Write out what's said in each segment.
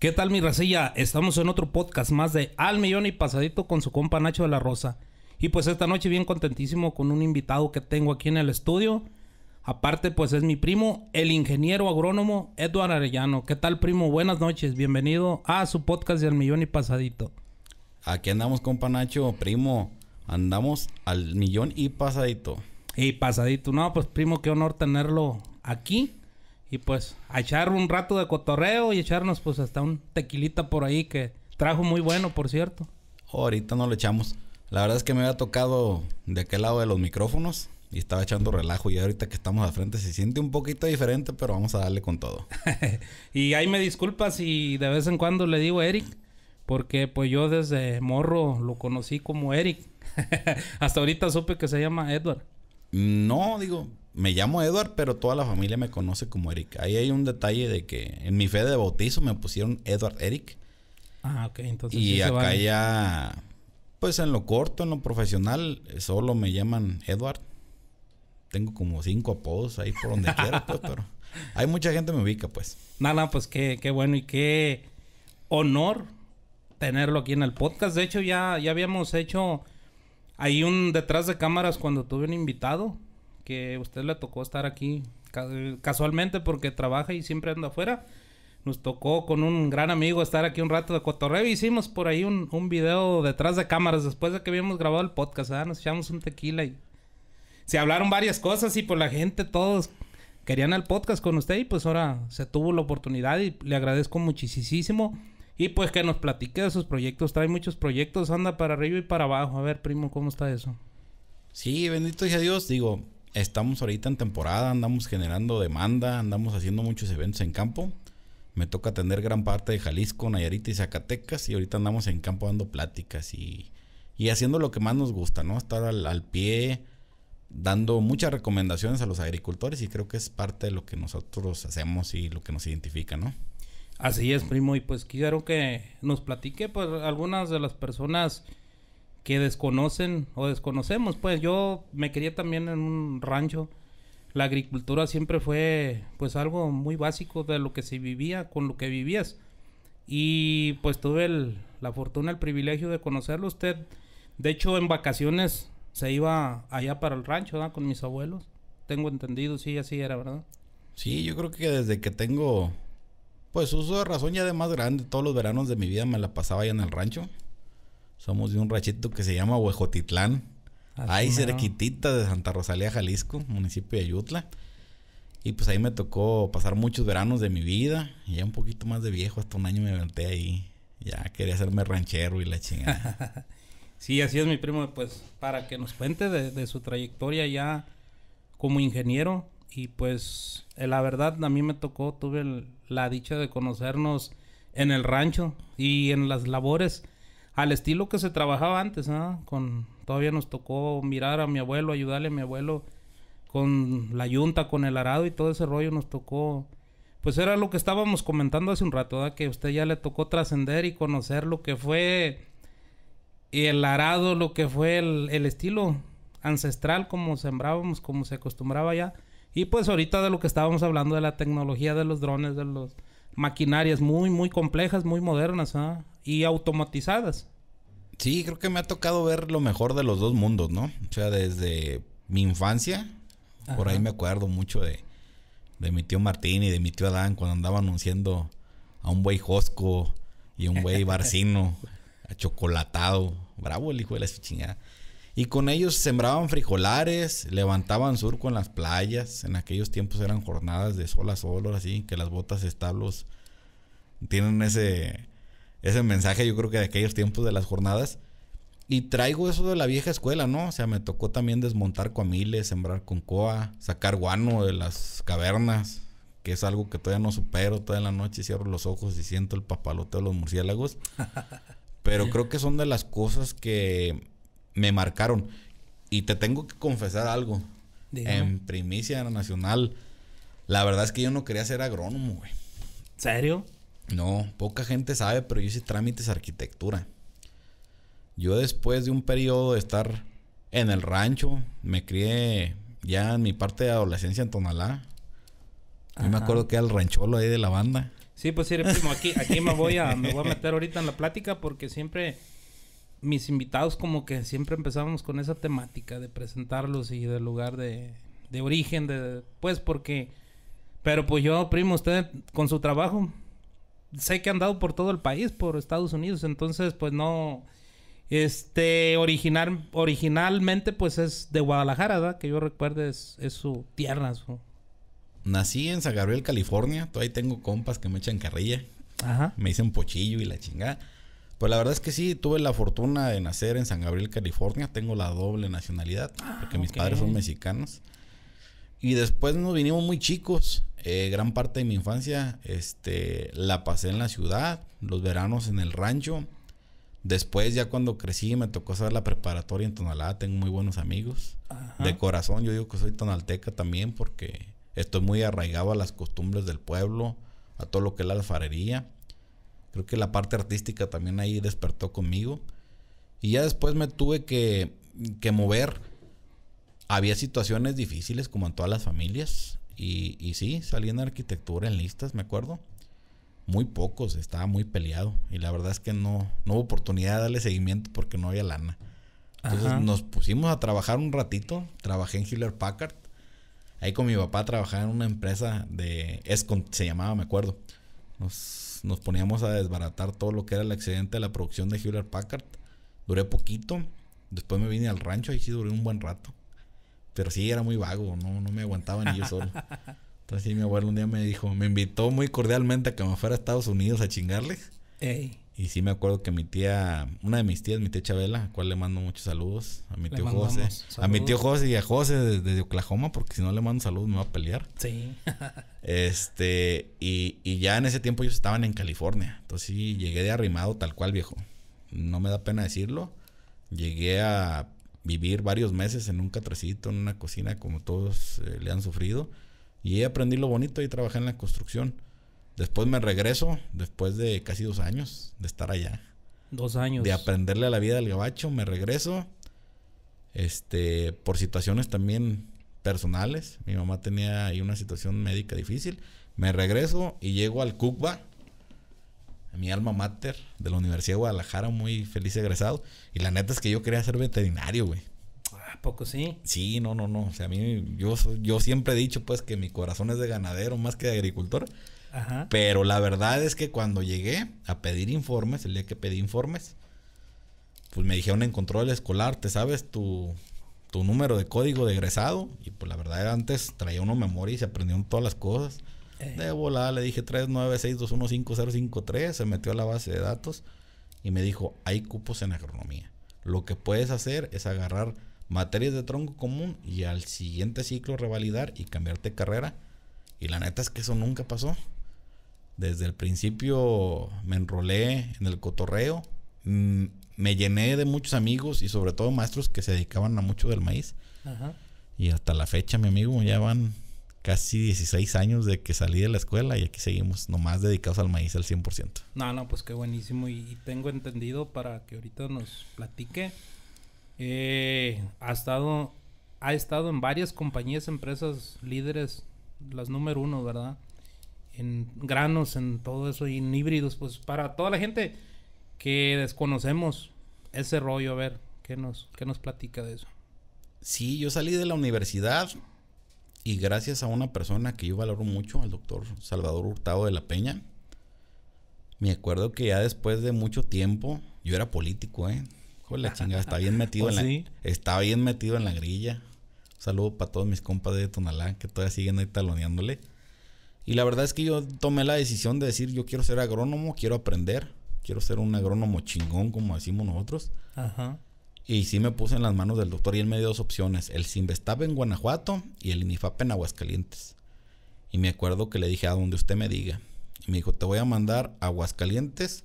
¿Qué tal mi racilla? Estamos en otro podcast más de Al Millón y Pasadito con su compa Nacho de la Rosa. Y pues esta noche bien contentísimo con un invitado que tengo aquí en el estudio. Aparte pues es mi primo, el ingeniero agrónomo Eduardo Arellano. ¿Qué tal primo? Buenas noches, bienvenido a su podcast de Al Millón y Pasadito. Aquí andamos compa Nacho, primo. Andamos al millón y pasadito. Y pasadito. No, pues primo, qué honor tenerlo aquí. Y pues a echar un rato de cotorreo y echarnos pues hasta un tequilita por ahí que trajo muy bueno, por cierto. Ahorita no lo echamos. La verdad es que me había tocado de aquel lado de los micrófonos y estaba echando relajo y ahorita que estamos al frente se siente un poquito diferente, pero vamos a darle con todo. y ahí me disculpas si de vez en cuando le digo Eric, porque pues yo desde morro lo conocí como Eric. Hasta ahorita supe que se llama Edward. No, digo, me llamo Edward, pero toda la familia me conoce como Eric. Ahí hay un detalle de que en mi fe de bautizo me pusieron Edward Eric. Ah, ok, entonces. Y acá ya, pues en lo corto, en lo profesional, solo me llaman Edward. Tengo como cinco apodos ahí por donde quiera, pues, pero hay mucha gente me ubica, pues. Nada, pues qué, qué bueno y qué honor tenerlo aquí en el podcast. De hecho, ya, ya habíamos hecho ahí un detrás de cámaras cuando tuve un invitado que usted le tocó estar aquí casualmente porque trabaja y siempre anda afuera. Nos tocó con un gran amigo estar aquí un rato de cotorreo. Hicimos por ahí un, un video detrás de cámaras después de que habíamos grabado el podcast. Nos echamos un tequila y se hablaron varias cosas y por pues la gente todos querían el podcast con usted y pues ahora se tuvo la oportunidad y le agradezco muchísimo. Y pues que nos platique de sus proyectos. Trae muchos proyectos, anda para arriba y para abajo. A ver, primo, ¿cómo está eso? Sí, bendito sea Dios. Digo, Estamos ahorita en temporada, andamos generando demanda, andamos haciendo muchos eventos en campo. Me toca atender gran parte de Jalisco, Nayarit y Zacatecas y ahorita andamos en campo dando pláticas y, haciendo lo que más nos gusta, ¿no? Estar al, al pie, dando muchas recomendaciones a los agricultores y creo que es parte de lo que nosotros hacemos y lo que nos identifica, ¿no? Así es, primo, y pues quiero que nos platique pues algunas de las personas que desconocen o desconocemos. Pues yo me quería también en un rancho. La agricultura siempre fue pues algo muy básico de lo que se vivía, con lo que vivías. Y pues tuve el, la fortuna, el privilegio de conocerlo usted. De hecho, en vacaciones se iba allá para el rancho, Con mis abuelos. Tengo entendido, sí, así era, ¿verdad? Sí, yo creo que desde que tengo pues uso de razón ya de más grande, todos los veranos de mi vida me la pasaba allá en el rancho. Somos de un rachito que se llama Huejotitlán. Ah, ahí cerquitita de Santa Rosalía, Jalisco, municipio de Ayutla... Y pues ahí me tocó pasar muchos veranos de mi vida. ya un poquito más de viejo, hasta un año me levanté ahí. Ya quería hacerme ranchero y la chingada. sí, así es mi primo. Pues para que nos cuente de, su trayectoria ya como ingeniero. Y pues eh, la verdad a mí me tocó, tuve la dicha de conocernos en el rancho y en las labores al estilo que se trabajaba antes, ¿no? Con, todavía nos tocó mirar a mi abuelo, ayudarle a mi abuelo con la yunta, con el arado y todo ese rollo nos tocó. Pues era lo que estábamos comentando hace un rato, ¿verdad? Que usted ya le tocó trascender y conocer lo que fue el arado, lo que fue el, el estilo ancestral, como sembrábamos, como se acostumbraba ya. Y pues ahorita de lo que estábamos hablando de la tecnología de los drones, de los maquinarias muy, muy complejas, muy modernas ¿ah? y automatizadas. Sí, creo que me ha tocado ver lo mejor de los dos mundos, ¿no? O sea, desde mi infancia, por ahí me acuerdo mucho de, de mi tío Martín y de mi tío Adán cuando andaba anunciando a un güey Josco y un güey Barcino, chocolatado. Bravo el hijo de la chingada. Y con ellos sembraban frijolares, levantaban surco en las playas. En aquellos tiempos eran jornadas de sol a sol, así que las botas establos tienen ese, ese mensaje, yo creo que de aquellos tiempos de las jornadas. Y traigo eso de la vieja escuela, ¿no? O sea, me tocó también desmontar coamiles, sembrar con coa sacar guano de las cavernas, que es algo que todavía no supero. Toda la noche cierro los ojos y siento el papalote de los murciélagos. Pero creo que son de las cosas que me marcaron. Y te tengo que confesar algo. En primicia nacional, la verdad es que yo no quería ser agrónomo, güey. ¿Serio? No, poca gente sabe, pero yo hice trámites arquitectura. Yo después de un periodo de estar en el rancho, me crié ya en mi parte de adolescencia en Tonalá. Yo me acuerdo que era el rancholo ahí de la banda. Sí, pues sí, primo, aquí, aquí me voy a, me voy a meter ahorita en la plática porque siempre mis invitados como que siempre empezábamos con esa temática de presentarlos y del lugar de, origen, de, pues porque, pero pues yo, primo, usted con su trabajo, sé que han dado por todo el país, por Estados Unidos, entonces pues no, este, original, originalmente pues es de Guadalajara, ¿verdad? Que yo recuerde es, es su tierra, Nací en San Gabriel, California, todavía tengo compas que me echan carrilla, Ajá. me dicen pochillo y la chingada. Pues la verdad es que sí, tuve la fortuna de nacer en San Gabriel, California. Tengo la doble nacionalidad, ah, porque mis padres son mexicanos. Y después nos vinimos muy chicos. Eh, gran parte de mi infancia este, la pasé en la ciudad, los veranos en el rancho. Después, ya cuando crecí, me tocó hacer la preparatoria en Tonalá. Tengo muy buenos amigos. De corazón, yo digo que soy tonalteca también porque estoy muy arraigado a las costumbres del pueblo, a todo lo que es la alfarería. Creo que la parte artística también ahí despertó conmigo. Y ya después me tuve que, que mover. Había situaciones difíciles como en todas las familias. Y, y sí, salí en arquitectura, en listas, me acuerdo. Muy pocos, estaba muy peleado. Y la verdad es que no, no hubo oportunidad de darle seguimiento porque no había lana. Entonces nos pusimos a trabajar un ratito. Trabajé en Hewlett Packard. Ahí con mi papá trabajaba en una empresa de... con... se llamaba, me acuerdo. Nos nos poníamos a desbaratar todo lo que era el accidente de la producción de Hewlett Packard. Duré poquito, después me vine al rancho, ahí sí duré un buen rato. Pero sí era muy vago, no, no me aguantaba ni yo solo. Entonces mi abuelo un día me dijo, me invitó muy cordialmente a que me fuera a Estados Unidos a chingarles. Ey. Y sí me acuerdo que mi tía, una de mis tías, mi tía Chabela, a cual le mando muchos saludos, a mi tío José. A mi tío José y a José desde, Oklahoma, porque si no le mando saludos me va a pelear. Sí. este, y, ya en ese tiempo ellos estaban en California. Entonces sí, llegué de arrimado tal cual, viejo. No me da pena decirlo. Llegué a vivir varios meses en un catrecito, en una cocina como todos eh, le han sufrido. Y aprendí lo bonito y trabajé en la construcción. Después me regreso, después de casi dos años de estar allá. Dos años. De aprenderle a la vida del gabacho, me regreso. Este, por situaciones también personales. Mi mamá tenía ahí una situación médica difícil. Me regreso y llego al CUCBA, mi alma mater de la Universidad de Guadalajara, muy feliz egresado. Y la neta es que yo quería ser veterinario, güey. ¿A poco sí? Sí, no, no, no. O sea, a mí, yo, yo siempre he dicho, pues, que mi corazón es de ganadero más que de agricultor. Pero la verdad es que cuando llegué a pedir informes, el día que pedí informes, pues me dijeron en control escolar, te sabes tu, tu número de código de egresado. Y pues la verdad antes traía uno memoria y se aprendieron todas las cosas. De volada le dije 396215053 se metió a la base de datos y me dijo, hay cupos en agronomía. Lo que puedes hacer es agarrar materias de tronco común y al siguiente ciclo revalidar y cambiarte de carrera. Y la neta es que eso nunca pasó. Desde el principio me enrolé en el cotorreo, mm, me llené de muchos amigos y sobre todo maestros que se dedicaban a mucho del maíz. Y hasta la fecha, mi amigo, ya van casi 16 años de que salí de la escuela y aquí seguimos nomás dedicados al maíz al 100%. No, no, pues qué buenísimo. Y, tengo entendido para que ahorita nos platique. Eh, ha, estado, ha estado en varias compañías, empresas líderes, las número uno, ¿verdad? en granos, en todo eso, y en híbridos, pues para toda la gente que desconocemos ese rollo, a ver, ¿qué nos, qué nos platica de eso? Sí, yo salí de la universidad y gracias a una persona que yo valoro mucho, al doctor Salvador Hurtado de la Peña, me acuerdo que ya después de mucho tiempo, yo era político, ¿eh? Joder, la está bien metido ¿Oh, en la, está bien metido en la grilla. Un saludo para todos mis compas de Tonalá que todavía siguen ahí taloneándole. Y la verdad es que yo tomé la decisión de decir, yo quiero ser agrónomo, quiero aprender, quiero ser un agrónomo chingón, como decimos nosotros. Ajá. Y sí me puse en las manos del doctor y él me dio dos opciones, el Simvestab en Guanajuato y el INIFAP en Aguascalientes. Y me acuerdo que le dije, a donde usted me diga. Y me dijo, te voy a mandar a Aguascalientes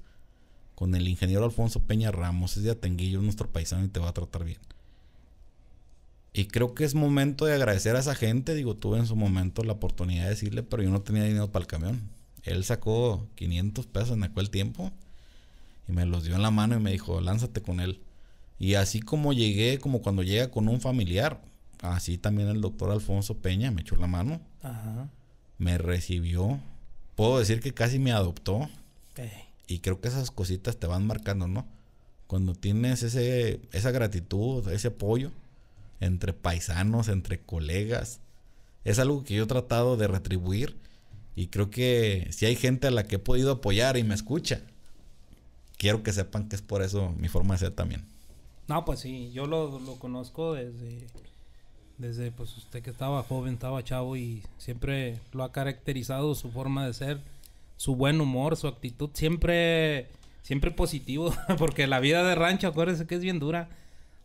con el ingeniero Alfonso Peña Ramos, es de Atenguillo, nuestro paisano y te va a tratar bien. Y creo que es momento de agradecer a esa gente. Digo, tuve en su momento la oportunidad de decirle, pero yo no tenía dinero para el camión. Él sacó 500 pesos en aquel tiempo y me los dio en la mano y me dijo, lánzate con él. Y así como llegué, como cuando llega con un familiar, así también el doctor Alfonso Peña me echó la mano. Me recibió. Puedo decir que casi me adoptó. Y creo que esas cositas te van marcando, ¿no? Cuando tienes ese, esa gratitud, ese apoyo entre paisanos, entre colegas. Es algo que yo he tratado de retribuir y creo que si hay gente a la que he podido apoyar y me escucha, quiero que sepan que es por eso mi forma de ser también. No, pues sí, yo lo, conozco desde, desde pues usted que estaba joven, estaba chavo y siempre lo ha caracterizado su forma de ser, su buen humor, su actitud, siempre, siempre positivo, porque la vida de rancho, acuérdense que es bien dura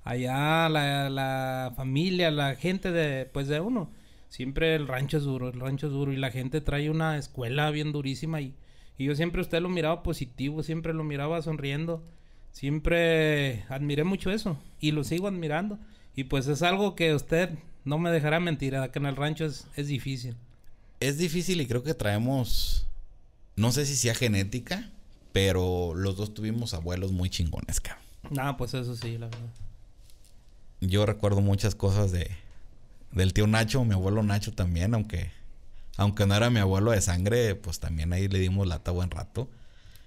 allá la, familia, la gente de, pues de uno. Siempre el rancho es duro, el rancho es duro y la gente trae una escuela bien durísima y, yo siempre usted lo miraba positivo, siempre lo miraba sonriendo, siempre admiré mucho eso y lo sigo admirando y pues es algo que usted no me dejará mentir, acá en el rancho es, es difícil. Es difícil y creo que traemos, no sé si sea genética, pero los dos tuvimos abuelos muy chingones, cabrón. Ah, pues eso sí, la verdad yo recuerdo muchas cosas de del tío Nacho, mi abuelo Nacho también, aunque aunque no era mi abuelo de sangre, pues también ahí le dimos lata buen rato.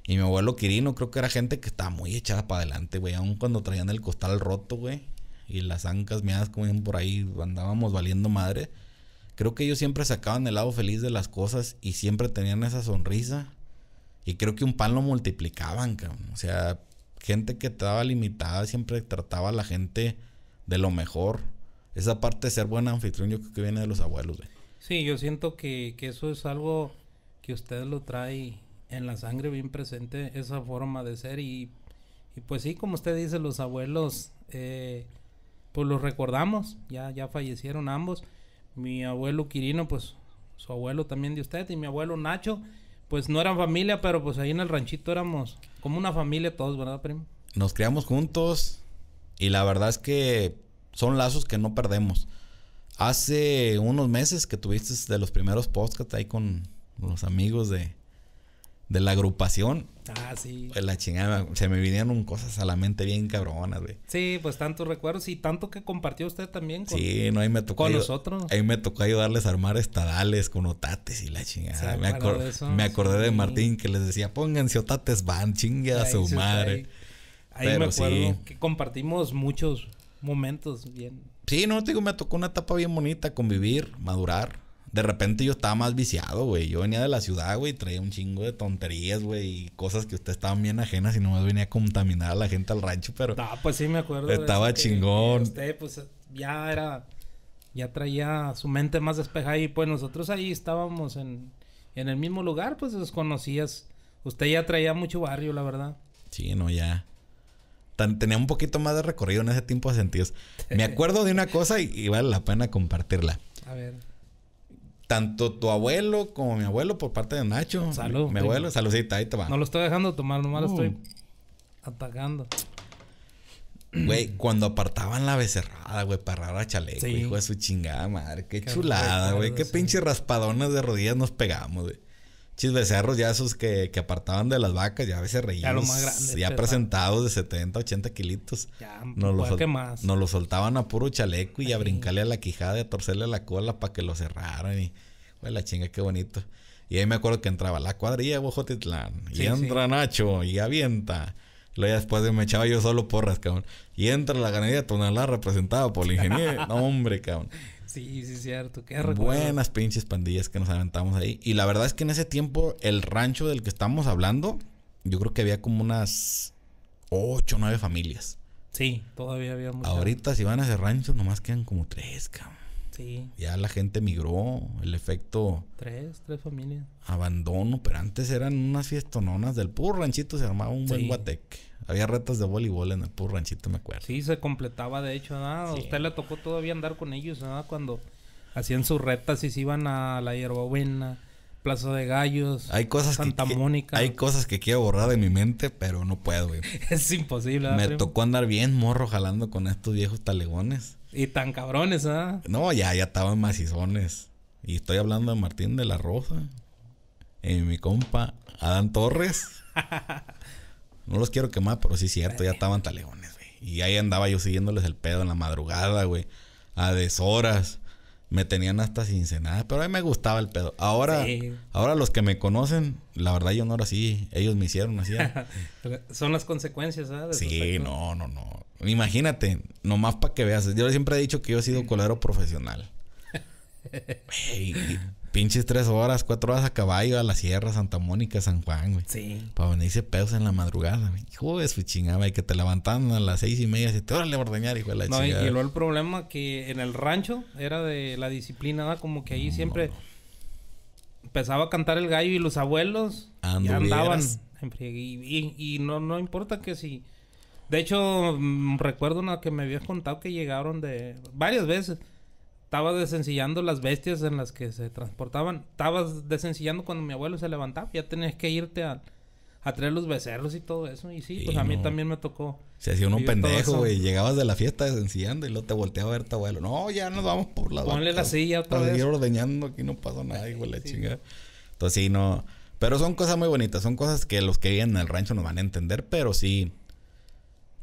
Y mi abuelo Quirino, creo que era gente que estaba muy echada para adelante, güey. Aún cuando traían el costal roto, güey. Y las ancas meadas comían por ahí, andábamos valiendo madre. Creo que ellos siempre sacaban el lado feliz de las cosas y siempre tenían esa sonrisa. Y creo que un pan lo multiplicaban, cabrón. O sea, gente que estaba limitada siempre trataba a la gente de lo mejor. Esa parte de ser buen anfitrión yo creo que viene de los abuelos, Sí, yo siento que, eso es algo que usted lo trae en la sangre bien presente, esa forma de ser y, y pues sí, como usted dice, los abuelos, eh, pues los recordamos, ya, ya fallecieron ambos. Mi abuelo Quirino, pues su abuelo también de usted y mi abuelo Nacho, pues no eran familia, pero pues ahí en el ranchito éramos como una familia todos, ¿verdad, primo? Nos criamos juntos, y la verdad es que son lazos que no perdemos. Hace unos meses que tuviste de los primeros podcast ahí con los amigos de, de la agrupación. Ah, sí. Pues la chingada, se me vinieron cosas a la mente bien cabronas, güey. Sí, pues tantos recuerdos y tanto que compartió usted también con, sí, no, ahí me tocó con nosotros. Ahí me tocó ayudarles a armar estadales con otates y la chingada. me, acordé de Martín que les decía, pónganse otates van, chingue a su madre. Ahí me acuerdo que compartimos muchos momentos bien. Sí, no, te digo, me tocó una etapa bien bonita, convivir, madurar. De repente yo estaba más viciado, güey. Yo venía de la ciudad, güey, traía un chingo de tonterías, güey, y cosas que usted estaban bien ajenas y nomás venía a contaminar a la gente al rancho, pero. Ah, pues sí, me acuerdo. Estaba chingón. usted, pues ya era. Ya traía su mente más despejada y pues nosotros ahí estábamos en, en el mismo lugar, pues los conocías. Usted ya traía mucho barrio, la verdad. Sí, no, ya tenía un poquito más de recorrido en ese tiempo de sentidos. Me acuerdo de una cosa y, vale la pena compartirla. A ver tanto tu abuelo como mi abuelo por parte de Nacho. Salud. Mi, abuelo, saludcita, ahí te va. No lo estoy dejando tomar, nomás lo estoy atacando. Güey, cuando apartaban la becerrada, güey, para rara chaleco, hijo de su chingada madre. Qué, chulada, güey. Qué pinche raspadones de rodillas nos pegamos, güey. Chisbecerros ya esos que, apartaban de las vacas, ya a veces reían. Ya, presentados de 70, 80 kilitos. Ya, nos lo, más. soltaban a puro chaleco y a brincarle a la quijada y a torcerle la cola para que lo cerraran. Y, güey, la chinga, qué bonito. Y ahí me acuerdo que entraba la cuadrilla de Bojotitlán. y entra Nacho y avienta. Luego después me echaba yo solo porras, cabrón. Y entra la ganadería tonalá representada por el ingeniero. no, hombre, cabrón. Sí, sí, cierto. Buenas pinches pandillas que nos aventamos ahí. Y la verdad es que en ese tiempo, el rancho del que estamos hablando, yo creo que había como unas ocho o nueve familias. Sí, todavía había muchas. Ahorita, si van a ese rancho, nomás quedan como tres, cabrón. Sí. Ya la gente migró, el efecto. Tres, tres familias. Abandono, pero antes eran unas fiestononas del puro ranchito, se armaba un buen guateque. Había retas de voleibol en el puro ranchito, me acuerdo. Sí, se completaba, de hecho, nada. usted le tocó todavía andar con ellos, nada, cuando hacían sus retas y se iban a la hierbabuena. Plaza de Gallos, hay cosas Santa Mónica. Hay cosas que quiero borrar de mi mente, pero no puedo, güey. es imposible. Me tocó andar bien morro jalando con estos viejos talegones. Y tan cabrones, ¿ah? No, ya, ya estaban macizones. Y estoy hablando de Martín de la Rosa. Y eh, mi compa, Adán Torres. No los quiero quemar, pero sí es cierto, ya estaban taleones, güey. Y ahí andaba yo siguiéndoles el pedo en la madrugada, güey. A deshoras. Me tenían hasta sin cenar, pero a mí me gustaba el pedo. Ahora, ahora los que me conocen, la verdad yo no era así. Ellos me hicieron así. Son las consecuencias, ¿sabes? Sí, no, no, no. Imagínate, nomás para que veas. Yo siempre he dicho que yo he sido colero profesional. Pinches tres horas, cuatro horas a caballo a la Sierra, Santa Mónica, San Juan, güey. Sí. Para venirse pedos en la madrugada, Joder, Hijo su chingada, y que te levantaban a las seis y media, y te órale ordeñar, hijo de la chingada. No, y luego el problema que en el rancho era de la disciplina, como que ahí siempre empezaba a cantar el gallo y los abuelos ya ah, andaban. Y, no, no importa que si. De hecho, mm, recuerdo una que me había contado que llegaron de varias veces estabas desencillando las bestias en las que se transportaban. Estabas desencillando cuando mi abuelo se levantaba. Ya tenías que irte a, traer los becerros y todo eso. Y sí, pues a mí también me tocó. Se hacía uno pendejo, güey. Llegabas de la fiesta desencillando y luego te volteaba a ver tu abuelo. No, ya nos vamos por la Ponle la silla otra Seguir ordeñando, aquí no pasó nada, hijo la chingada. Entonces sí, no. Pero son cosas muy bonitas. Son cosas que los que viven en el rancho no van a entender, pero sí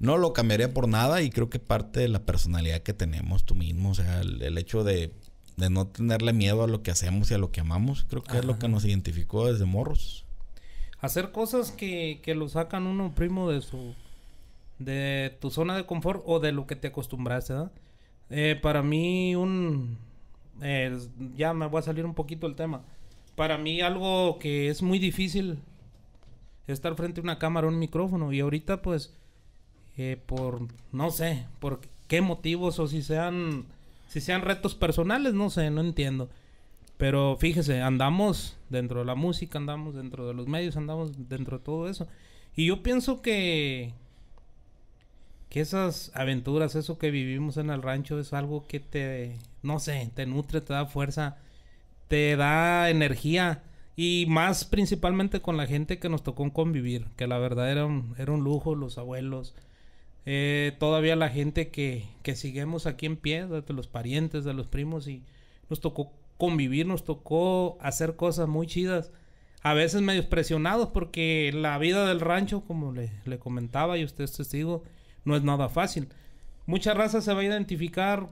no lo cambiaría por nada y creo que parte de la personalidad que tenemos tú mismo, o sea, el, hecho de, no tenerle miedo a lo que hacemos y a lo que amamos, creo que es lo que nos identificó desde morros. Hacer cosas que, lo sacan uno primo de su de tu zona de confort o de lo que te acostumbraste, ¿verdad? Eh, para mí un... Eh, ya me voy a salir un poquito el tema. Para mí algo que es muy difícil estar frente a una cámara, o un micrófono. Y ahorita pues eh, por, no sé, por qué motivos o si sean, si sean retos personales, no sé, no entiendo. Pero fíjese, andamos dentro de la música, andamos dentro de los medios, andamos dentro de todo eso. Y yo pienso que, que esas aventuras, eso que vivimos en el rancho es algo que te, no sé, te nutre, te da fuerza, te da energía y más principalmente con la gente que nos tocó convivir, que la verdad era era un lujo, los abuelos, eh, todavía la gente que, que seguimos aquí en pie, de los parientes, de los primos, y nos tocó convivir, nos tocó hacer cosas muy chidas. A veces medio presionados porque la vida del rancho, como le, le comentaba y usted es testigo, no es nada fácil. Mucha raza se va a identificar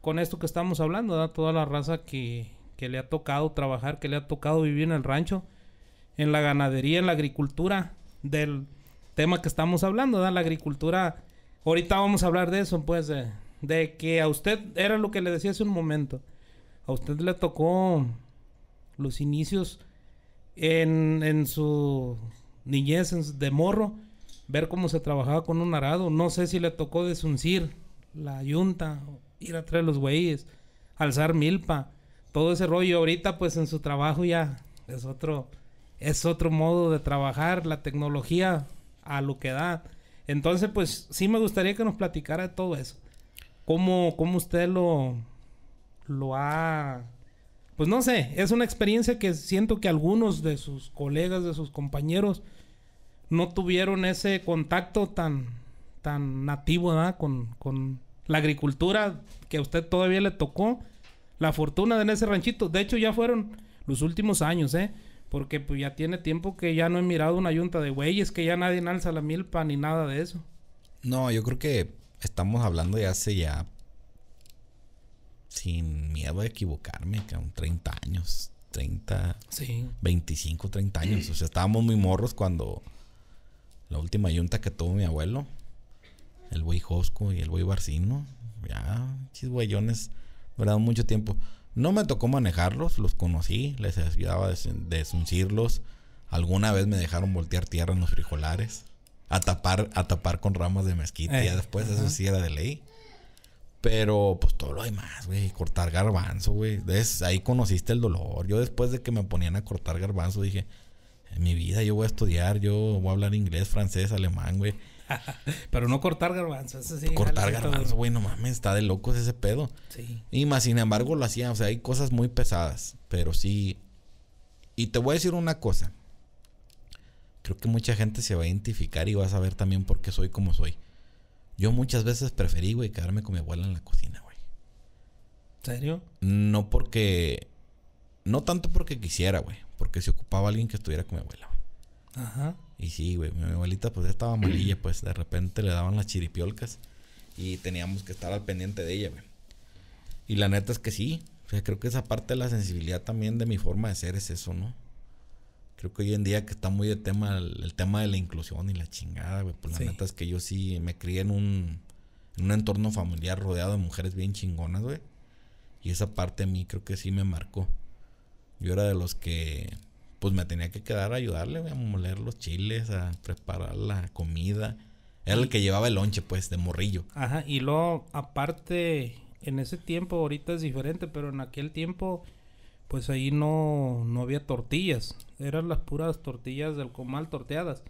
con esto que estamos hablando, ¿verdad? toda la raza que, que le ha tocado trabajar, que le ha tocado vivir en el rancho, en la ganadería, en la agricultura, del tema que estamos hablando, ¿verdad? la agricultura Ahorita vamos a hablar de eso, pues, de, que a usted, era lo que le decía hace un momento, a usted le tocó los inicios en, su niñez, en de morro, ver cómo se trabajaba con un arado. No sé si le tocó desuncir la yunta, ir a traer los güeyes, alzar milpa, todo ese rollo. Ahorita, pues en su trabajo ya es otro, es otro modo de trabajar. La tecnología a lo que da. Entonces, pues sí me gustaría que nos platicara todo eso. ¿Cómo, cómo usted lo, lo ha... Pues no sé, es una experiencia que siento que algunos de sus colegas, de sus compañeros, no tuvieron ese contacto tan, tan nativo Con, la agricultura que a usted todavía le tocó. La fortuna de ese ranchito. De hecho, ya fueron los últimos años, ¿eh? Porque pues ya tiene tiempo que ya no he mirado una yunta de es que ya nadie alza la milpa ni nada de eso. No, yo creo que estamos hablando de hace ya. Sin miedo a equivocarme, que 30 años. 30. Sí. 25, 30 años. O sea, estábamos muy morros cuando. La última yunta que tuvo mi abuelo. El güey Josco y el güey Barcino. Ya, chis güeyones. Duraron mucho tiempo. No me tocó manejarlos, los conocí, les ayudaba a desuncirlos. Alguna vez me dejaron voltear tierra en los frijolares, a tapar, a tapar con ramas de mezquita Y eh, después eso sí era de ley. Pero pues todo lo demás, güey, cortar garbanzo, güey. Ahí conociste el dolor. Yo después de que me ponían a cortar garbanzo dije, en mi vida yo voy a estudiar, yo voy a hablar inglés, francés, alemán, güey. Pero no cortar garbanzo, eso sí. Cortar garbanzo, güey, no mames, está de locos ese pedo. Sí. Y más, sin embargo, lo hacía O sea, hay cosas muy pesadas, pero sí. Y te voy a decir una cosa. Creo que mucha gente se va a identificar y va a saber también por qué soy como soy. Yo muchas veces preferí, güey, quedarme con mi abuela en la cocina, güey. ¿En ¿Serio? No porque. No tanto porque quisiera, güey. Porque se ocupaba alguien que estuviera con mi abuela, güey. Ajá. Y sí, güey, mi abuelita pues ya estaba amarilla, pues de repente le daban las chiripiolcas y teníamos que estar al pendiente de ella, güey. Y la neta es que sí, o sea, creo que esa parte de la sensibilidad también de mi forma de ser es eso, ¿no? Creo que hoy en día que está muy de tema el, tema de la inclusión y la chingada, güey, pues la neta es que yo sí me crié en un, en un entorno familiar rodeado de mujeres bien chingonas, güey. Y esa parte a mí creo que sí me marcó. Yo era de los que pues me tenía que quedar a ayudarle, a moler los chiles, a preparar la comida. Era el que llevaba el lonche, pues, de morrillo. Ajá, y luego, aparte, en ese tiempo, ahorita es diferente, pero en aquel tiempo, pues ahí no, no había tortillas. Eran las puras tortillas del comal torteadas.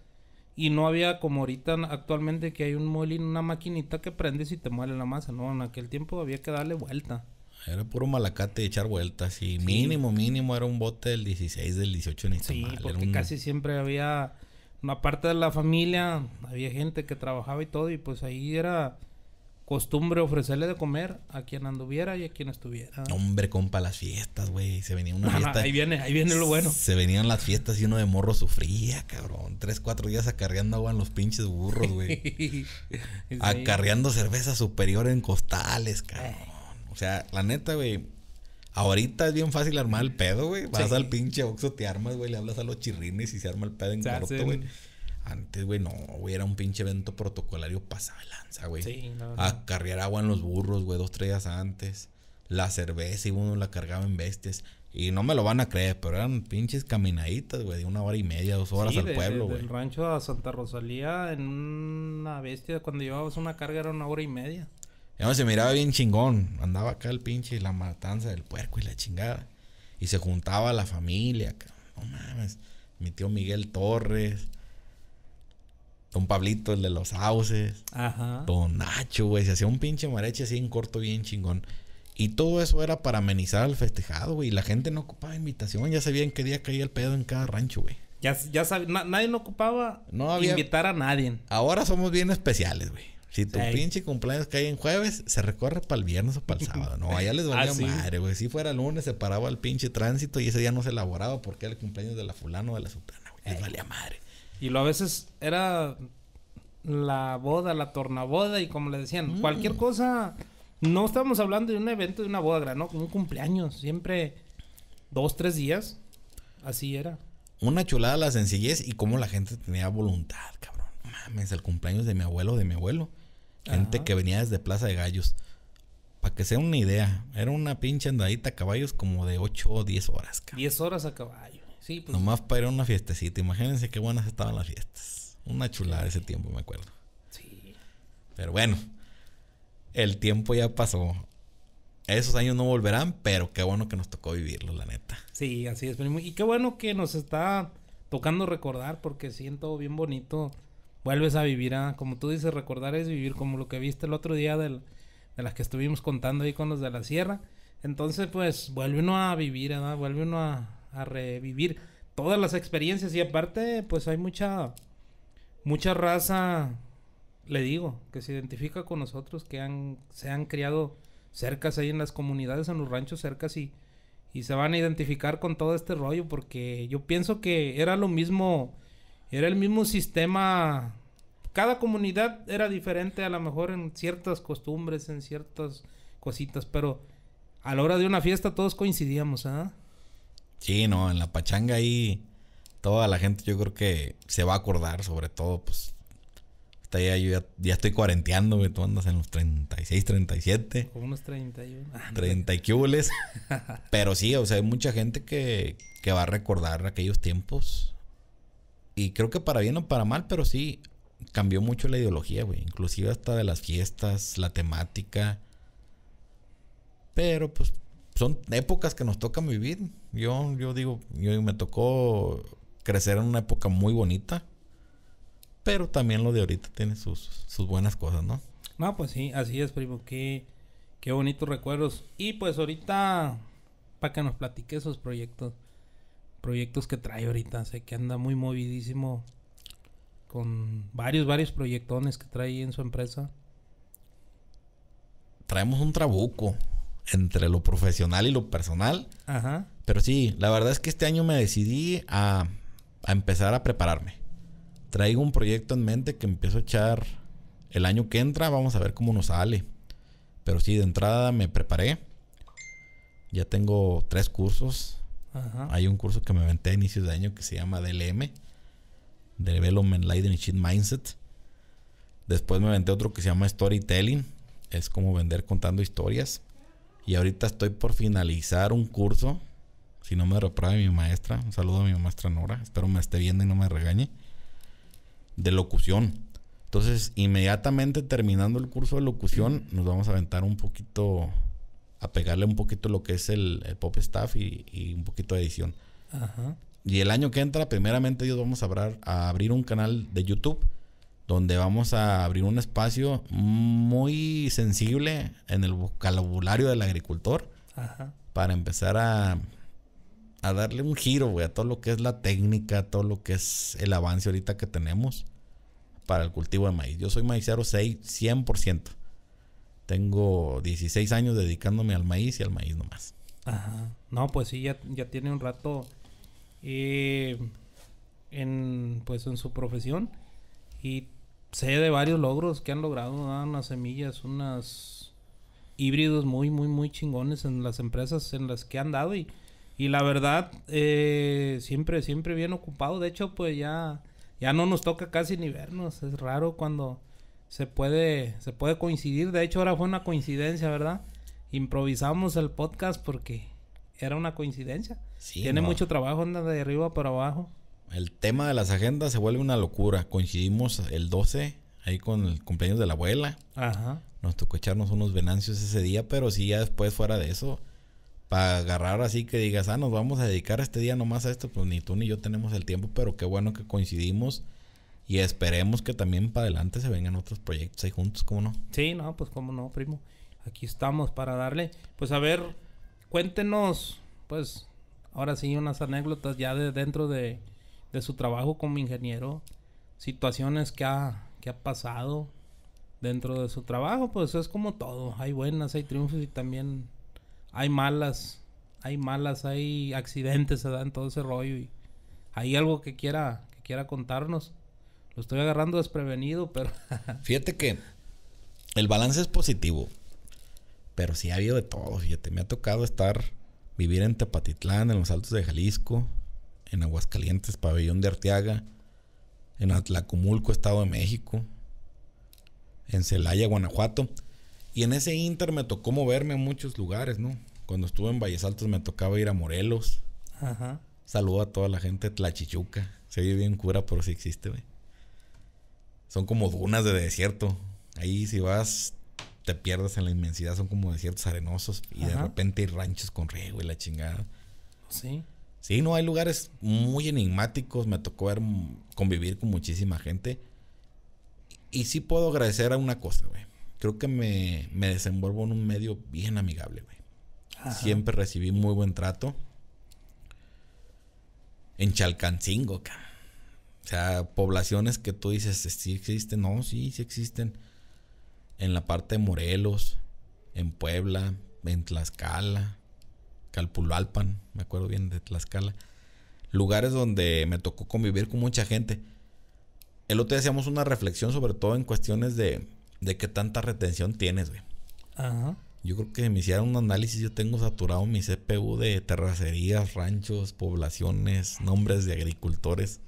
Y no había como ahorita actualmente que hay un molino, una maquinita que prendes y te muele la masa. No, en aquel tiempo había que darle vuelta. Era puro malacate echar vueltas y mínimo, mínimo era un bote del 16, del 18 en Sí, porque casi siempre había una parte de la familia, había gente que trabajaba y todo y pues ahí era costumbre ofrecerle de comer a quien anduviera y a quien estuviera. Hombre, compa, las fiestas, güey. Se venía una fiesta. Ahí viene, ahí viene lo bueno. Se venían las fiestas y uno de morro sufría, cabrón. Tres, cuatro días acarreando agua en los pinches burros, güey. Acarreando cerveza superior en costales, cabrón. O sea, la neta, güey. Ahorita es bien fácil armar el pedo, güey. Vas al pinche Oxxo, te armas, güey. Le hablas a los chirrines y se arma el pedo en corto, güey. Antes, güey, no, güey, era un pinche evento protocolario pasaba lanza, güey. Sí, no, A carrear agua en los burros, güey, dos, tres antes. La cerveza y uno la cargaba en bestias. Y no me lo van a creer, pero eran pinches caminaditas, güey, de una hora y media, dos horas al pueblo, güey. el rancho a Santa Rosalía, en una bestia, cuando llevabas una carga era una hora y media se miraba bien chingón. Andaba acá el pinche la matanza del puerco y la chingada. Y se juntaba la familia. No mames. Mi tío Miguel Torres. Don Pablito, el de los sauces. Ajá. Don Nacho, güey. Se hacía un pinche mareche así en corto, bien chingón. Y todo eso era para amenizar al festejado, güey. La gente no ocupaba invitación. Ya sabían qué día caía el pedo en cada rancho, güey. Ya, ya nadie no ocupaba invitar a nadie. Ahora somos bien especiales, güey. Si tu pinche cumpleaños cae en jueves, se recorre para el viernes o para el sábado. No, allá les ah, valía madre, güey. Si fuera lunes, se paraba el pinche tránsito y ese día no se elaboraba porque era el cumpleaños de la fulano o de la sultana, güey. Les valía madre. Y lo a veces era la boda, la tornaboda y como le decían, mm. cualquier cosa. No estamos hablando de un evento, de una boda, ¿no? Un cumpleaños. Siempre dos, tres días. Así era. Una chulada la sencillez y cómo la gente tenía voluntad, cabrón. Mames, el cumpleaños de mi abuelo, de mi abuelo Gente que venía desde Plaza de Gallos. Para que sea una idea, era una pinche andadita a caballos como de 8 o 10 horas. 10 horas a caballo. Sí, pues. Nomás para ir a una fiestecita. Imagínense qué buenas estaban las fiestas. Una chulada ese tiempo, me acuerdo. Sí. Pero bueno, el tiempo ya pasó. Esos años no volverán, pero qué bueno que nos tocó vivirlo, la neta. Sí, así es. Y qué bueno que nos está tocando recordar porque siento bien bonito vuelves a vivir, como tú dices, recordar es vivir, como lo que viste el otro día de las que estuvimos contando ahí con los de la sierra. Entonces, pues, vuelve uno a vivir, ¿eh? vuelve uno a, revivir todas las experiencias y aparte, pues hay mucha, mucha raza, le digo, que se identifica con nosotros, que se han criado cercas ahí en las comunidades, en los ranchos cercas y se van a identificar con todo este rollo porque yo pienso que era lo mismo era el mismo sistema. Cada comunidad era diferente, a lo mejor en ciertas costumbres, en ciertas cositas, pero a la hora de una fiesta todos coincidíamos, ¿ah? Sí, no, en la pachanga ahí toda la gente yo creo que se va a acordar, sobre todo, pues. ya, yo ya, estoy cuarenteando, Tú andas en los 36, 37. Como unos 31. 30 ah, Pero sí, o sea, hay mucha gente que, que va a recordar aquellos tiempos y creo que para bien o para mal, pero sí cambió mucho la ideología, güey. Inclusive hasta de las fiestas, la temática. Pero pues son épocas que nos toca vivir. Yo, yo digo, yo me tocó crecer en una época muy bonita. Pero también lo de ahorita tiene sus, buenas cosas, ¿no? No, pues sí, así es, primo. Qué, qué bonitos recuerdos. Y pues ahorita, para que nos platique esos proyectos proyectos que trae ahorita. Sé que anda muy movidísimo con varios, varios proyectones que trae en su empresa. Traemos un trabuco entre lo profesional y lo personal. Pero sí, la verdad es que este año me decidí a, a empezar a prepararme. Traigo un proyecto en mente que empiezo a echar el año que entra. Vamos a ver cómo nos sale. Pero sí, de entrada me preparé. Ya tengo tres cursos hay un curso que me aventé a inicios de año que se llama DLM, Development Sheet Mindset. Después me aventé otro que se llama Storytelling, es como vender contando historias. Y ahorita estoy por finalizar un curso, si no me repruebe mi maestra, un saludo a mi maestra Nora, espero me esté viendo y no me regañe, de locución. Entonces, inmediatamente terminando el curso de locución, nos vamos a aventar un poquito a pegarle un poquito lo que es el, pop staff y, un poquito de edición. Ajá. Y el año que entra, primeramente ellos vamos a, a abrir un canal de YouTube donde vamos a abrir un espacio muy sensible en el vocabulario del agricultor para empezar a, darle un giro, güey, a todo lo que es la técnica, todo lo que es el avance ahorita que tenemos para el cultivo de maíz. Yo soy maicero 6, 100%. Tengo 16 años dedicándome al maíz y al maíz nomás. Ajá. No, pues sí, ya, ya tiene un rato eh, en, pues en su profesión. Y sé de varios logros que han logrado unas semillas, unas híbridos muy, muy, muy chingones en las empresas en las que han dado. Y, y la verdad, eh, siempre, siempre bien ocupado. De hecho, pues ya, ya no nos toca casi ni vernos. Es raro cuando se puede, se puede coincidir. De hecho, ahora fue una coincidencia, ¿verdad? Improvisamos el podcast porque era una coincidencia. Tiene mucho trabajo, anda de arriba para abajo. El tema de las agendas se vuelve una locura. Coincidimos el 12 ahí con el cumpleaños de la abuela. Ajá. Nos tocó echarnos unos venancios ese día, pero si ya después fuera de eso, para agarrar así que digas, ah, nos vamos a dedicar este día nomás a esto, pues ni tú ni yo tenemos el tiempo, pero qué bueno que coincidimos y esperemos que también para adelante se vengan otros proyectos ahí juntos, ¿cómo no? Sí, no, pues cómo no, primo. Aquí estamos para darle. Pues a ver, cuéntenos, pues, ahora sí, unas anécdotas ya de dentro de, su trabajo como ingeniero. Situaciones que ha, que ha pasado dentro de su trabajo, pues es como todo. Hay buenas, hay triunfos y también hay malas. Hay malas, hay accidentes, se dan todo ese rollo. Y hay algo que quiera, que quiera contarnos. Lo estoy agarrando desprevenido, pero. fíjate que el balance es positivo. Pero sí ha habido de todo, fíjate. Me ha tocado estar, vivir en Tepatitlán, en los Altos de Jalisco, en Aguascalientes, Pabellón de Arteaga, en Atlacomulco, Estado de México, en Celaya, Guanajuato. Y en ese inter me tocó moverme a muchos lugares, ¿no? Cuando estuve en Valles Altos me tocaba ir a Morelos. Ajá. Saludo a toda la gente de Tlachichuca. Se vive bien cura, pero sí existe, güey. Son como dunas de desierto. Ahí si vas, te pierdes en la inmensidad. Son como desiertos arenosos. Y de repente hay ranchos con riego y la chingada. Sí. Sí, no, hay lugares muy enigmáticos. Me tocó convivir con muchísima gente. Y sí puedo agradecer a una cosa, güey. Creo que me, desenvuelvo en un medio bien amigable, güey. Siempre recibí muy buen trato. En Chalcancingo, cabrón. O sea, poblaciones que tú dices, sí existen, no, sí, sí existen. En la parte de Morelos, en Puebla, en Tlaxcala, Calpulalpan, me acuerdo bien de Tlaxcala. Lugares donde me tocó convivir con mucha gente. El otro día hacíamos una reflexión sobre todo en cuestiones de, qué tanta retención tienes, güey. Ajá. Yo creo que me hicieron un análisis, yo tengo saturado mi CPU de terracerías, ranchos, poblaciones, nombres de agricultores.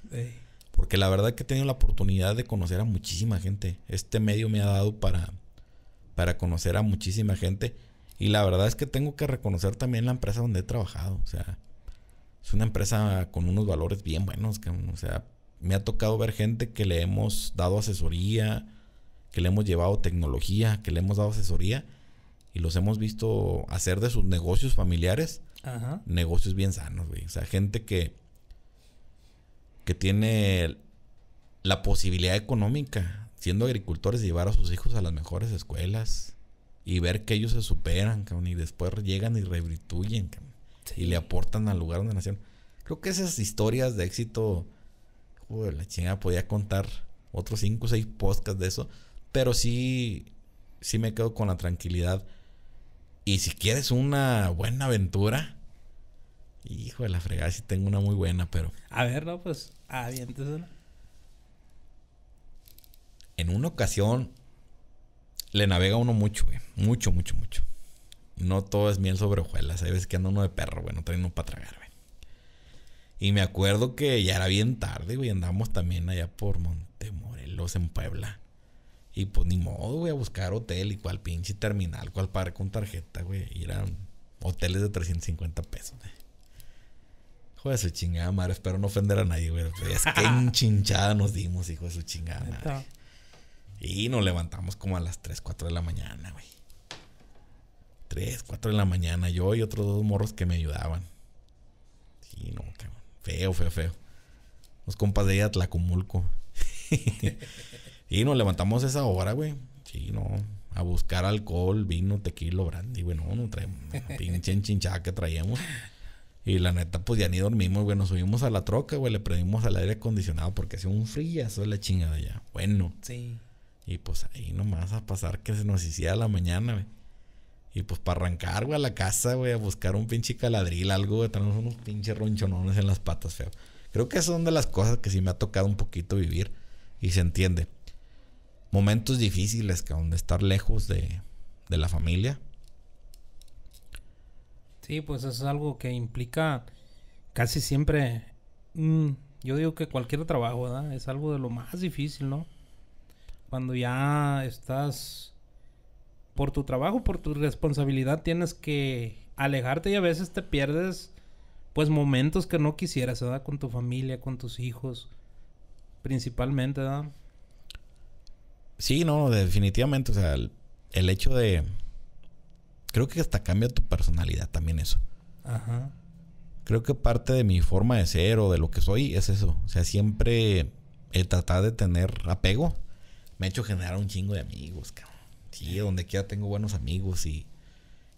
Porque la verdad que he tenido la oportunidad de conocer a muchísima gente. Este medio me ha dado para, para conocer a muchísima gente. Y la verdad es que tengo que reconocer también la empresa donde he trabajado. O sea, es una empresa con unos valores bien buenos. Que, o sea, me ha tocado ver gente que le hemos dado asesoría, que le hemos llevado tecnología, que le hemos dado asesoría. Y los hemos visto hacer de sus negocios familiares negocios bien sanos, güey. O sea, gente que que tiene la posibilidad económica, siendo agricultores, llevar a sus hijos a las mejores escuelas y ver que ellos se superan, y después llegan y rebrituyen, y le aportan al lugar donde nacieron. Creo que esas historias de éxito, joder, la chingada, podía contar otros 5 o 6 podcasts de eso, pero sí, sí me quedo con la tranquilidad. Y si quieres una buena aventura, Hijo de la fregada, sí tengo una muy buena, pero. A ver, no, pues, entonces. En una ocasión le navega uno mucho, güey. Mucho, mucho, mucho. No todo es miel sobre hojuelas. Hay veces que anda uno de perro, güey. No trae uno para tragar, güey. Y me acuerdo que ya era bien tarde, güey. Andamos también allá por Montemorelos, en Puebla. Y pues ni modo, güey, a buscar hotel y cual pinche terminal, cual parque con tarjeta, güey. Y eran hoteles de 350 pesos, güey. Hijo de su chingada madre, espero no ofender a nadie, güey. es que enchinchada nos dimos, hijo de su chingada madre. Y nos levantamos como a las 3, 4 de la mañana, güey. 3, 4 de la mañana, yo y otros dos morros que me ayudaban. Sí, no, Feo, feo, feo. Los compas de ella, Tlacomulco. y nos levantamos esa hora, güey. Sí, no. A buscar alcohol, vino, tequila, brandy, güey. No, no traemos. pinche enchinchada que traíamos. Y la neta, pues ya ni dormimos, güey. Nos subimos a la troca, güey. Le prendimos al aire acondicionado porque hacía un eso es la chingada ya. Bueno. Sí. Y pues ahí nomás a pasar que se nos hiciera la mañana, güey. Y pues para arrancar, güey, a la casa, güey, a buscar un pinche caladril, algo, güey. Tenemos unos pinches ronchonones en las patas, feo. Creo que son de las cosas que sí me ha tocado un poquito vivir. Y se entiende. Momentos difíciles, cabrón, de estar lejos de, de la familia Sí, pues es algo que implica casi siempre, mm, yo digo que cualquier trabajo, ¿verdad? Es algo de lo más difícil, ¿no? Cuando ya estás por tu trabajo, por tu responsabilidad, tienes que alejarte y a veces te pierdes pues momentos que no quisieras, ¿verdad? Con tu familia, con tus hijos, principalmente, ¿verdad? Sí, no, definitivamente, o sea, el hecho de, Creo que hasta cambia tu personalidad también eso. Ajá. Creo que parte de mi forma de ser o de lo que soy es eso. O sea, siempre he tratado de tener apego. Me ha hecho generar un chingo de amigos, cabrón. Sí, donde quiera tengo buenos amigos y,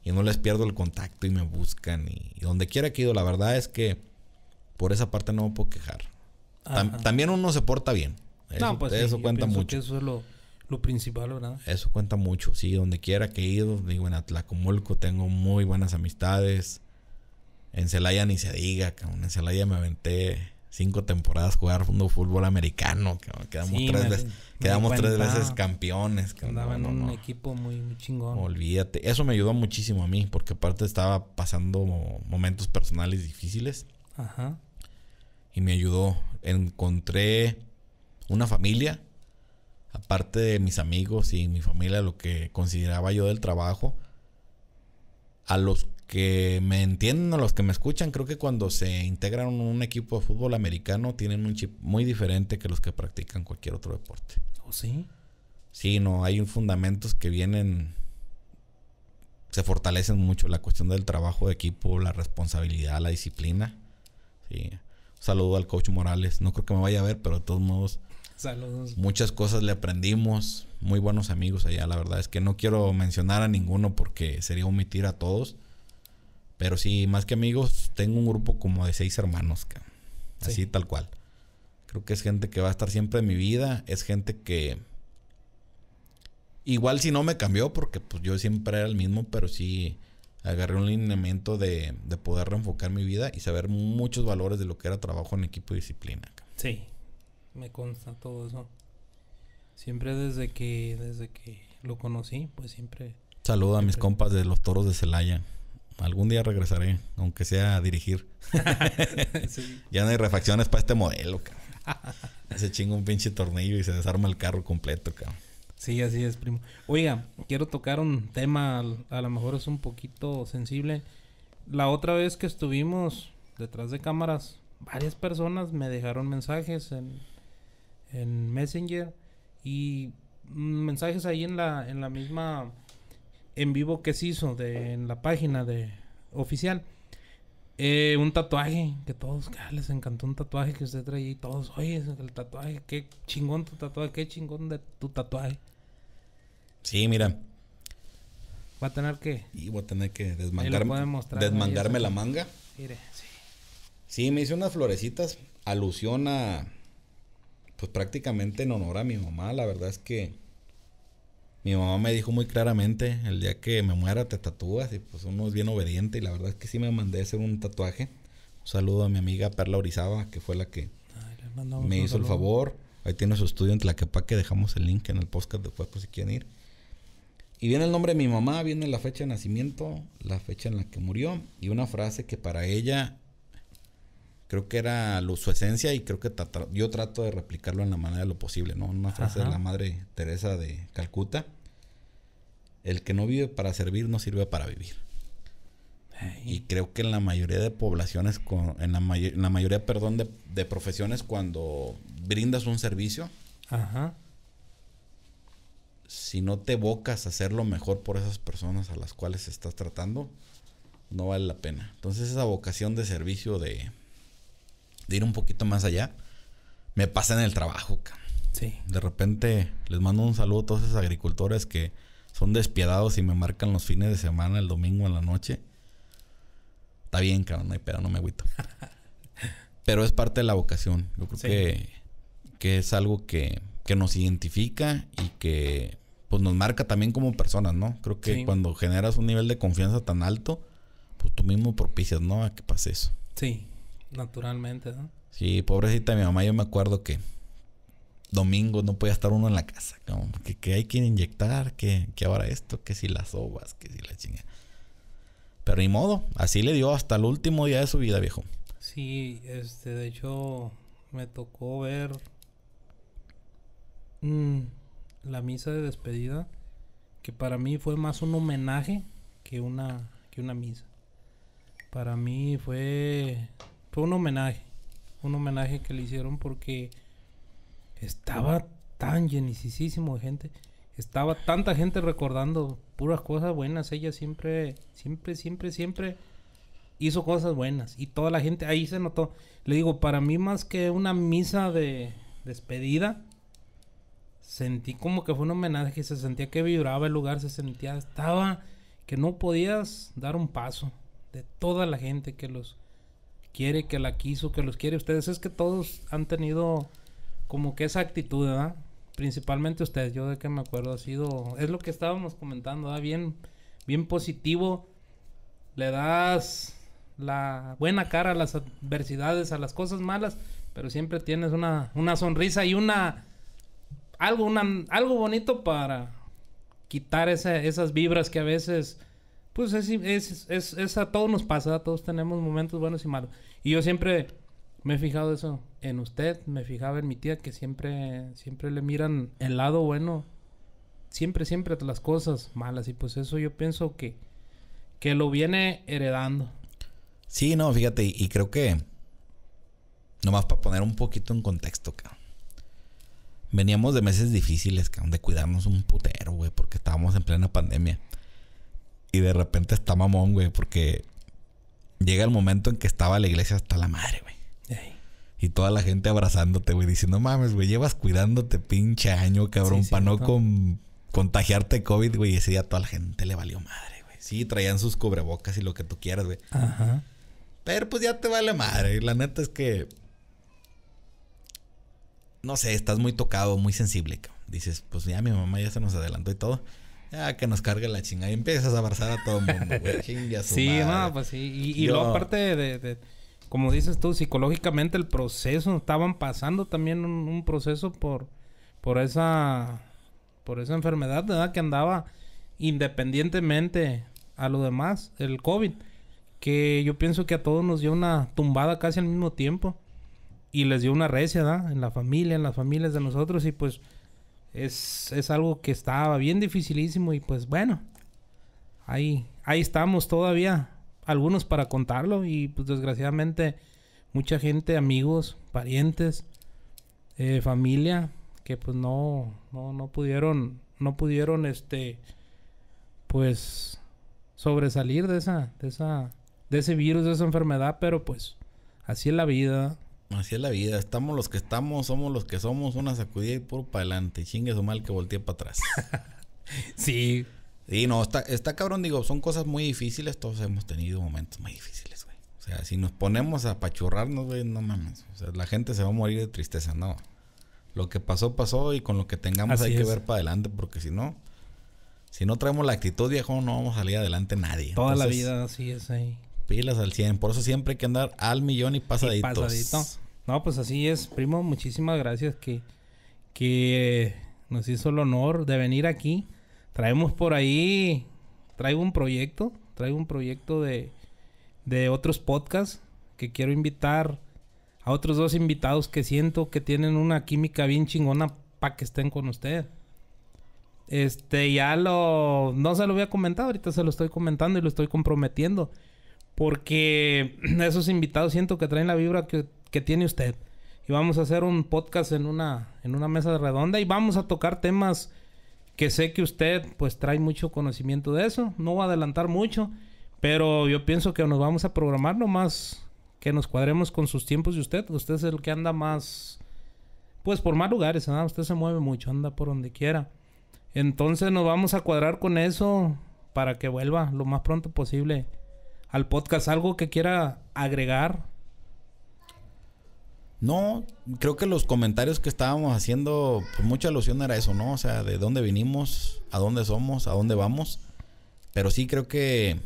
y, no les pierdo el contacto y me buscan. Y, donde quiera que ido, la verdad es que por esa parte no me puedo quejar. también uno se porta bien. Eso, no, pues, eso cuenta mucho. eso lo principal, ¿verdad? Eso cuenta mucho. Sí, donde quiera que he ido, digo, en Atlacomulco tengo muy buenas amistades. En Celaya ni se diga, cabrón. En Celaya me aventé cinco temporadas jugar fútbol americano. Quedamos, tres, veces, campeones. Cabrón. Andaba en un equipo muy, muy, chingón. Olvídate. Eso me ayudó muchísimo a mí, porque aparte estaba pasando momentos personales difíciles. Ajá. Y me ayudó. Encontré una familia aparte de mis amigos y mi familia, lo que consideraba yo del trabajo, a los que me entienden, a los que me escuchan, creo que cuando se integran en un equipo de fútbol americano tienen un chip muy diferente que los que practican cualquier otro deporte. ¿O ¿Oh, sí? Sí, no, hay fundamentos que vienen, se fortalecen mucho la cuestión del trabajo de equipo, la responsabilidad, la disciplina. Sí. saludo al coach Morales, no creo que me vaya a ver, pero de todos modos Muchas cosas le aprendimos. Muy buenos amigos allá, la verdad. Es que no quiero mencionar a ninguno porque sería omitir a todos. Pero sí, más que amigos, tengo un grupo como de seis hermanos, Así tal cual. Creo que es gente que va a estar siempre en mi vida. Es gente que. Igual si no me cambió, porque pues yo siempre era el mismo, pero sí agarré un lineamiento de, de poder reenfocar mi vida y saber muchos valores de lo que era trabajo en equipo y disciplina. Sí me consta todo eso. Siempre desde que, desde que lo conocí, pues siempre. Saludo a mis compas de los toros de Celaya. Algún día regresaré, aunque sea a dirigir. Ya no hay refacciones para este modelo, cabrón. Se chinga un pinche tornillo y se desarma el carro completo, cabrón. Sí, así es, primo. Oiga, quiero tocar un tema, a lo mejor es un poquito sensible. La otra vez que estuvimos detrás de cámaras, varias personas me dejaron mensajes en, en Messenger y mm, mensajes ahí en la, en la misma en vivo que se hizo de, en la página de oficial. Eh, un tatuaje, que todos ah, les encantó un tatuaje que usted traía y todos, oye, el tatuaje, que chingón tu tatuaje, qué chingón de tu tatuaje. Sí, mira. Va a tener que. Y a tener que desmangarme, la manga. Mire, sí. me hice unas florecitas, alusión a pues prácticamente en honor a mi mamá, la verdad es que mi mamá me dijo muy claramente, el día que me muera te tatúas y pues uno es bien obediente y la verdad es que sí me mandé hacer un tatuaje. Un saludo a mi amiga Perla Orizaba, que fue la que me hizo el favor. Ahí tiene su estudio en Tlaquepaque, dejamos el link en el podcast después si quieren ir. Y viene el nombre de mi mamá, viene la fecha de nacimiento, la fecha en la que murió y una frase que para ella creo que era luz su esencia y creo que yo trato de replicarlo en la manera de lo posible, ¿no? Una frase de la madre Teresa de Calcuta. El que no vive para servir no sirve para vivir. Y creo que en la mayoría de poblaciones, en, la la mayoría, perdón, de, profesiones, cuando brindas un servicio, si no te evocas a hacer lo mejor por esas personas a las cuales estás tratando, no vale la pena. Entonces esa vocación de servicio de, de ir un poquito más allá, me pasa en el trabajo. Sí. De repente les mando un saludo a todos esos agricultores que son despiadados y me marcan los fines de semana, el domingo en la noche. Está bien, cabrón, no hay pedo, no me agüito. Pero es parte de la vocación. Yo creo que, que es algo que, que nos identifica y que pues nos marca también como personas, ¿no? Creo que cuando generas un nivel de confianza tan alto, pues tú mismo propicias, ¿no? A que pase eso. Sí, Naturalmente, ¿no? Sí, pobrecita mi mamá, yo me acuerdo que domingo no podía estar uno en la casa. que, hay que inyectar, que, que, ahora esto, que si las ovas, que si la chinga. Pero ni modo, así le dio hasta el último día de su vida, viejo. Sí, este, de hecho, me tocó ver mm, la misa de despedida, que para mí fue más un homenaje que una, que una misa. Para mí fue fue un homenaje, un homenaje que le hicieron porque estaba tan llenicísimo de gente, estaba tanta gente recordando puras cosas buenas, ella siempre, siempre, siempre, siempre hizo cosas buenas y toda la gente ahí se notó. Le digo, para mí más que una misa de despedida, sentí como que fue un homenaje, se sentía que vibraba el lugar, se sentía, estaba que no podías dar un paso de toda la gente que los quiere, que la quiso, que los quiere. Ustedes es que todos han tenido como que esa actitud, ¿verdad? Principalmente ustedes, yo de que me acuerdo ha sido, es lo que estábamos comentando, ¿verdad? Bien, bien positivo. Le das la buena cara a las adversidades, a las cosas malas, pero siempre tienes una, una sonrisa y una algo, una, algo bonito para quitar esas vibras que a veces pues es, es, a todos nos pasa, todos tenemos momentos buenos y malos. Y yo siempre me he fijado eso en usted, me fijaba en mi tía que siempre, siempre le miran el lado bueno, siempre, siempre las cosas malas. Y pues eso yo pienso que, que lo viene heredando. Sí, no, fíjate, y creo que, nomás para poner un poquito en contexto, cabrón. Veníamos de meses difíciles, cabrón, de cuidarnos un putero, güey, porque estábamos en plena pandemia. Y de repente está mamón, güey, porque llega el momento en que estaba la iglesia hasta la madre, güey. Y toda la gente abrazándote, güey, diciendo, mames, güey, llevas cuidándote pinche año, cabrón, pa' para no con, contagiarte COVID, güey. Y ese día a toda la gente le valió madre, güey. Sí, traían sus cubrebocas y lo que tú quieras, güey. Ajá. Pero pues ya te vale madre. Y la neta es que. No sé, estás muy tocado, muy sensible, cabrón. Dices, pues ya mi mamá ya se nos adelantó y todo. Ya que nos cargue la chingada. Y empiezas a abrazar a todo el mundo, güey. sí, pues sí. Y, luego, aparte de, como dices tú, psicológicamente el proceso, estaban pasando también un, proceso por, por esa, por esa enfermedad, ¿verdad? Que andaba independientemente a lo demás, el COVID. Que yo pienso que a todos nos dio una tumbada casi al mismo tiempo. Y les dio una recia, ¿verdad? En la familia, en las familias de nosotros. Y pues es, algo que estaba bien dificilísimo y pues bueno, ahí, ahí estamos todavía, algunos para contarlo y pues desgraciadamente mucha gente, amigos, parientes, eh, familia, que pues no, no, no pudieron, no pudieron este, pues sobresalir de esa, de esa, de ese virus, de esa enfermedad, pero pues así es la vida. Así es la vida. Estamos los que estamos, somos los que somos. Una sacudida y puro para adelante. Chingue su mal que volteé para atrás. sí. Sí, no, está, está cabrón. Digo, son cosas muy difíciles. Todos hemos tenido momentos muy difíciles, güey. O sea, si nos ponemos a pachurrarnos güey, no mames. O sea, la gente se va a morir de tristeza, no. Lo que pasó, pasó. Y con lo que tengamos hay que ver para adelante. Porque si no... Si no traemos la actitud, viejo, no vamos a salir adelante nadie. Toda la vida así es ahí pilas al 100. Por eso siempre hay que andar al millón y pasaditos. No, pues así es, primo. Muchísimas gracias que, que nos hizo el honor de venir aquí. Traemos por ahí, traigo un proyecto, traigo un proyecto de, de otros podcasts que quiero invitar a otros dos invitados que siento que tienen una química bien chingona para que estén con ustedes... Este, ya lo. No se lo había comentado, ahorita se lo estoy comentando y lo estoy comprometiendo porque esos invitados siento que traen la vibra que, tiene usted. Y vamos a hacer un podcast en una, en una mesa redonda y vamos a tocar temas que sé que usted pues trae mucho conocimiento de eso. No voy a adelantar mucho, pero yo pienso que nos vamos a programar nomás que nos cuadremos con sus tiempos y usted. Usted es el que anda más, pues por más lugares, ¿no? usted se mueve mucho, anda por donde quiera. Entonces nos vamos a cuadrar con eso para que vuelva lo más pronto posible al podcast. ¿Algo que quiera agregar? No, creo que los comentarios que estábamos haciendo, pues mucha alusión era eso, ¿no? O sea, de dónde vinimos, a dónde somos, a dónde vamos. Pero sí creo que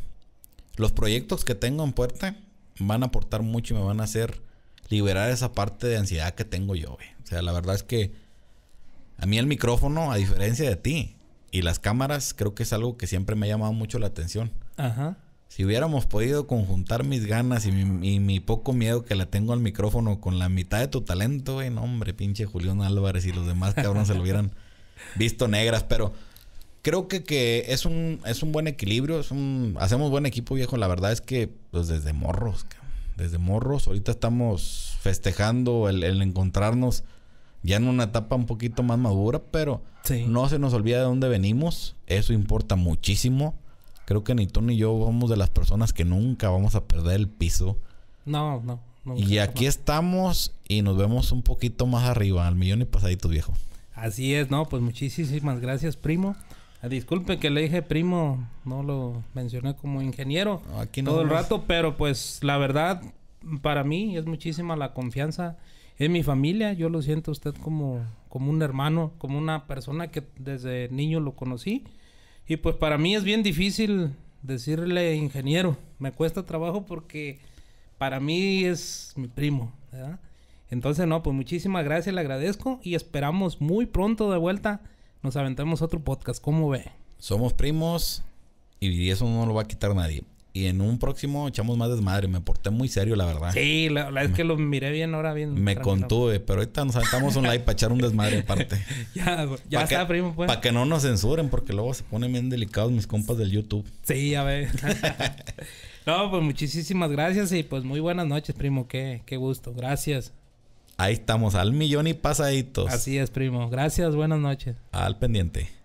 los proyectos que tengo en puerta van a aportar mucho y me van a hacer liberar esa parte de ansiedad que tengo yo, güey. O sea, la verdad es que a mí el micrófono, a diferencia de ti, y las cámaras, creo que es algo que siempre me ha llamado mucho la atención. Ajá. Si hubiéramos podido conjuntar mis ganas y mi, poco miedo que la tengo al micrófono con la mitad de tu talento, güey, no, hombre, pinche Julián Álvarez y los demás cabrón se lo hubieran visto negras, pero creo que, que es, un, es un buen equilibrio, es un, hacemos buen equipo viejo, la verdad es que pues, desde morros, desde morros, ahorita estamos festejando el, encontrarnos ya en una etapa un poquito más madura, pero no se nos olvida de dónde venimos, eso importa muchísimo. Creo que ni tú ni yo vamos de las personas que nunca vamos a perder el piso. No, no. y aquí estamos y nos vemos un poquito más arriba, al millón y pasadito viejo. Así es, no, pues muchísimas gracias, primo. Ah, disculpe que le dije primo, no lo mencioné como ingeniero todo el rato, pero pues la verdad, para mí es muchísima la confianza en mi familia. Yo lo siento usted como, como un hermano, como una persona que desde niño lo conocí y pues para mí es bien difícil decirle ingeniero. Me cuesta trabajo porque para mí es mi primo, Entonces, no, pues muchísimas gracias, le agradezco y esperamos muy pronto de vuelta nos aventemos otro podcast. ¿Cómo ve? Somos primos y eso no lo va a quitar nadie. Y en un próximo echamos más desmadre. Me porté muy serio, la verdad. Sí, la, es que lo miré bien ahora bien. Me contuve, pero ahorita nos saltamos un like para echar un desmadre aparte. ya, ya está, primo, pues. Para que no nos censuren, porque luego se ponen bien delicados mis compas del YouTube. Sí, a ver. no, pues muchísimas gracias y pues muy buenas noches, primo. Qué, qué gusto. Gracias. Ahí estamos, al millón y pasaditos. Así es, primo. Gracias, buenas noches. Al pendiente.